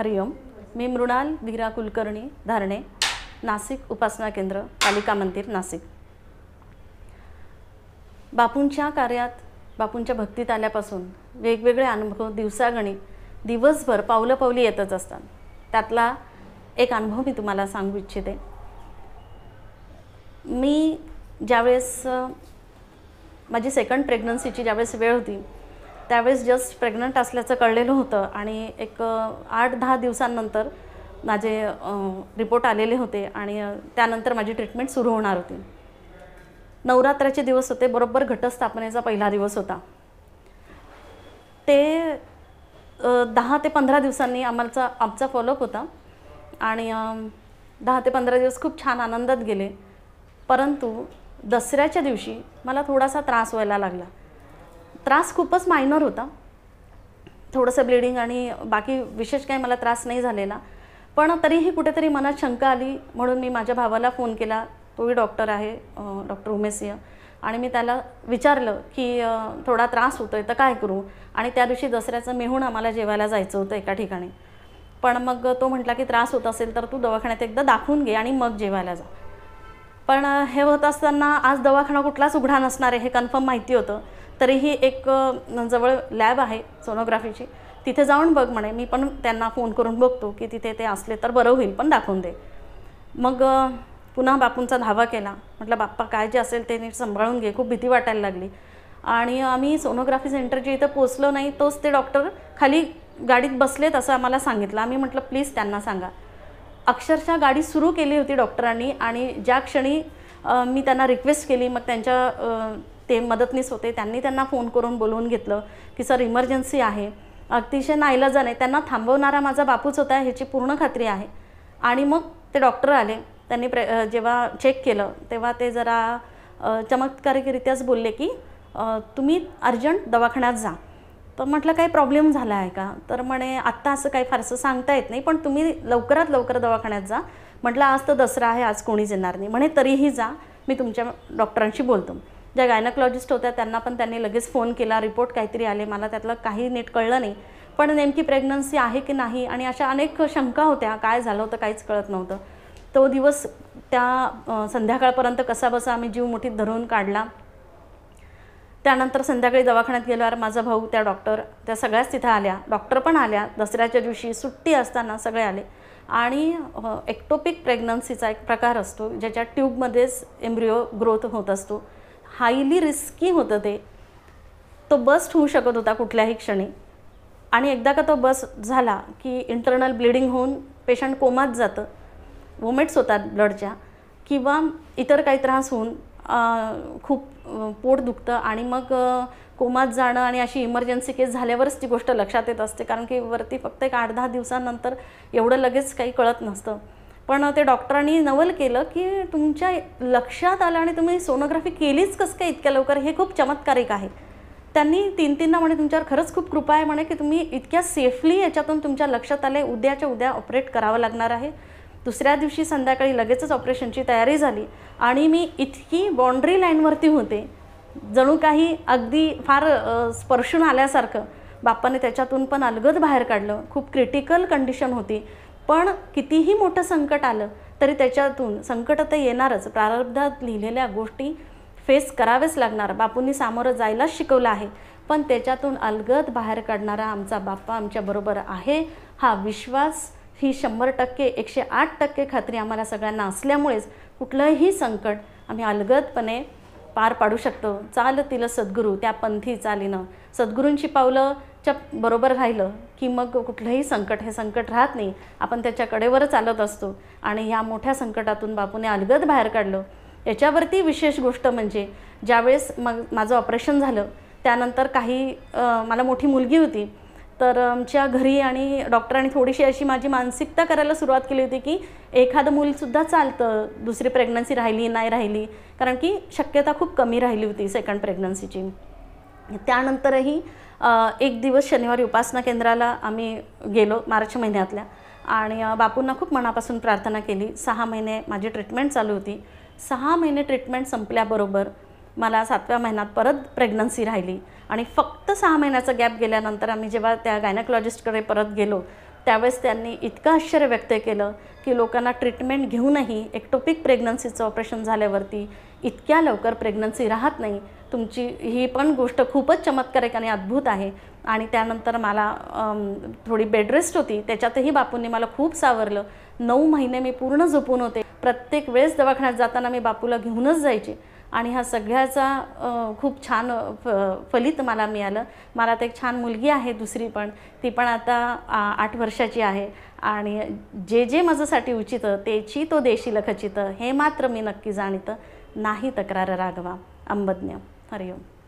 हरिओम मी मृणाल विरा कुलकर्णी धारणे नाशिक उपासना केंद्र पालिका मंदिर नाशिक बापूंच्या कार्यात बापूंच्या भक्तीत आल्यापासून वेगवेगळे अनुभव दिवसागणी दिवसभर पावलं पावली येतच असतात त्यातला एक अनुभव मी तुम्हाला सांगू इच्छिते मी ज्यावेळेस माझी सेकंड प्रेग्नन्सीची ज्यावेळेस वेळ होती त्यावेळेस जस्ट प्रेग्नंट असल्याचं कळलेलं होतं आणि एक आठ दहा दिवसांनंतर माझे रिपोर्ट आलेले होते आणि त्यानंतर माझी ट्रीटमेंट सुरू होणार होती नवरात्राचे दिवस होते बरोबर घटस्थापनेचा पहिला दिवस होता ते दहा ते पंधरा दिवसांनी आम्हाला आमचा फॉलोअप होता आणि दहा ते पंधरा दिवस खूप छान आनंदात गेले परंतु दसऱ्याच्या दिवशी मला थोडासा त्रास व्हायला लागला त्रास खूपच मायनर होता थोडंसं ब्लिडिंग आणि बाकी विशेष काही मला त्रास नाही झालेला पण तरीही कुठेतरी मनात शंका आली म्हणून मी माझ्या भावाला फोन केला तोही डॉक्टर आहे डॉक्टर उमेसिंह आणि मी त्याला विचारलं की थोडा त्रास होतो आहे तर काय करू आणि त्या दिवशी दसऱ्याचं मेहून आम्हाला जेवायला जायचं होतं एका ठिकाणी पण मग तो म्हटला की त्रास होत असेल तर तू दवाखान्यात एकदा दाखवून घे आणि मग जेवायला जा पण हे होत असताना आज दवाखाना कुठलाच उघडा नसणार आहे हे कन्फर्म माहिती होतं तरीही एक जवळ लॅब आहे सोनोग्राफीची तिथे जाऊन बघ म्हणे मी पण त्यांना फोन करून बघतो की तिथे ते असले तर बरं होईल पण दाखवून दे मग पुन्हा बापूंचा धावा केला म्हटलं बाप्पा काय जे असेल ते नीट सांभाळून घे खूप भीती वाटायला लागली आणि आम्ही सोनोग्राफी सेंटर जे इथं पोचलो नाही तोच ते डॉक्टर खाली गाडीत बसलेत असं आम्हाला सांगितलं आम्ही म्हटलं प्लीज त्यांना सांगा अक्षरशः गाडी सुरू केली होती डॉक्टरांनी आणि ज्या क्षणी मी त्यांना रिक्वेस्ट केली मग त्यांच्या ते मदतनीस होते त्यांनी त्यांना फोन करून बोलवून घेतलं की सर इमर्जन्सी आहे अतिशय नाईलाजाने त्यांना थांबवणारा माझा बापूच होता ह्याची पूर्ण खात्री आहे आणि मग ते डॉक्टर आले त्यांनी जेव्हा चेक केलं तेव्हा ते जरा चमत्कारिकरित्याच बोलले की तुम्ही अर्जंट दवाखान्यात जा तर म्हटलं काही प्रॉब्लेम झाला आहे का तर म्हणे आत्ता असं काही फारसं सांगता येत नाही पण तुम्ही लवकरात लवकर दवाखान्यात जा म्हटलं आज तर दसरा आहे आज कोणीच येणार नाही म्हणे तरीही जा मी तुमच्या डॉक्टरांशी बोलतो ज्या गायनकॉलॉजिस्ट होत्या त्यांना पण त्यांनी लगेच फोन केला रिपोर्ट काहीतरी आले मला त्यातलं काही नीट कळलं नाही पण नेमकी प्रेग्नन्सी आहे की नाही आणि अशा अनेक शंका होत्या काय झालं होतं काहीच कळत नव्हतं तो दिवस त्या संध्याकाळपर्यंत कसा बसा आम्ही जीव मुठीत धरून काढला त्यानंतर संध्याकाळी दवाखान्यात गेल्यावर माझा भाऊ त्या डॉक्टर त्या सगळ्याच तिथं आल्या डॉक्टर पण आल्या दसऱ्याच्या दिवशी सुट्टी असताना सगळे आले आणि एक्टोपिक प्रेग्नन्सीचा एक प्रकार असतो ज्याच्या ट्यूबमध्येच एम्ब्रिओ ग्रोथ होत असतो हायली रिस्की होतं ते तो बस्ट होऊ शकत होता कुठल्याही क्षणी आणि एकदा का तो बस झाला की इंटरनल ब्लिडिंग होऊन पेशंट कोमात जातं वोमेट्स होतात ब्लडच्या किंवा इतर काही त्रास होऊन खूप पोट दुखतं आणि मग कोमात जाणं आणि अशी इमर्जन्सी केस झाल्यावरच ती गोष्ट लक्षात येत असते कारण की वरती फक्त एक आठ दहा दिवसानंतर एवढं लगेच काही कळत नसतं पण ते डॉक्टरांनी नवल केलं की तुमच्या लक्षात आलं आणि तुम्ही सोनोग्राफी केलीच कसं काय इतक्या लवकर हे खूप चमत्कारिक आहे त्यांनी तीन तीनदा म्हणे तुमच्यावर खरंच खूप कृपा आहे म्हणे की तुम्ही इतक्या सेफली याच्यातून तुमच्या लक्षात आले उद्याच्या उद्या ऑपरेट करावं लागणार आहे दुसऱ्या दिवशी संध्याकाळी लगेचच ऑपरेशनची तयारी झाली आणि मी इतकी बाँड्री लाईनवरती होते जणू काही अगदी फार स्पर्शून आल्यासारखं बाप्पाने त्याच्यातून पण अलगद बाहेर काढलं खूप क्रिटिकल कंडिशन होती पण कितीही मोठं संकट आलं तरी त्याच्यातून संकट तर येणारच प्रारब्धात लिहिलेल्या गोष्टी फेस करावेच लागणार बापूंनी सामोरं जायलाच शिकवलं आहे पण त्याच्यातून अलगद बाहेर काढणारा आमचा बाप्पा आमच्याबरोबर आहे हा विश्वास ही शंभर टक्के एकशे आठ टक्के खात्री आम्हाला सगळ्यांना असल्यामुळेच कुठलंही संकट आम्ही अलगदपणे पार पाडू शकतो चालतील सद्गुरू त्या पंथी चालीनं सद्गुरूंची पावलं च्या बरोबर राहिलं की मग कुठलंही संकट हे संकट राहत नाही आपण त्याच्या कडेवर चालत असतो आणि ह्या मोठ्या संकटातून बापूने अलगद बाहेर काढलं याच्यावरती विशेष गोष्ट म्हणजे ज्यावेळेस मग माझं ऑपरेशन झालं त्यानंतर काही मला मोठी मुलगी होती तर आमच्या घरी आणि डॉक्टरांनी थोडीशी अशी माझी मानसिकता करायला सुरुवात केली होती की एखादं मुलसुद्धा चालतं दुसरी प्रेग्नन्सी राहिली नाही राहिली कारण की शक्यता खूप कमी राहिली होती सेकंड प्रेग्नन्सीची त्यानंतरही एक दिवस शनिवारी उपासना केंद्राला आम्ही गेलो मार्च महिन्यातल्या आणि बापूंना खूप मनापासून प्रार्थना केली सहा महिने माझी ट्रीटमेंट चालू होती सहा महिने ट्रीटमेंट संपल्याबरोबर मला सातव्या महिन्यात परत प्रेग्नन्सी राहिली आणि फक्त सहा महिन्याचा गॅप गेल्यानंतर आम्ही जेव्हा त्या गायनकॉलॉजिस्टकडे परत गेलो त्यावेळेस त्यांनी इतकं आश्चर्य व्यक्त केलं की लोकांना ट्रीटमेंट घेऊनही एक्टोपिक प्रेग्नन्सीचं ऑपरेशन झाल्यावरती इतक्या लवकर प्रेग्नन्सी राहत नाही तुमची ही पण गोष्ट खूपच चमत्कारिक आणि अद्भुत आहे आणि त्यानंतर मला थोडी बेडरेस्ट होती त्याच्यातही बापूंनी मला खूप सावरलं नऊ महिने मी पूर्ण झोपून होते प्रत्येक वेळेस दवाखान्यात जाताना मी बापूला घेऊनच जायचे आणि ह्या सगळ्याचा खूप छान फ फलित मला मिळालं मला तर एक छान मुलगी आहे दुसरी पण ती पण आता आठ वर्षाची आहे आणि जे जे माझ्यासाठी उचितं तेची तो देशी लखचितं हे मात्र मी नक्की जाणीतं नाही तक्रार रागवा अंबज्ञ हरिओम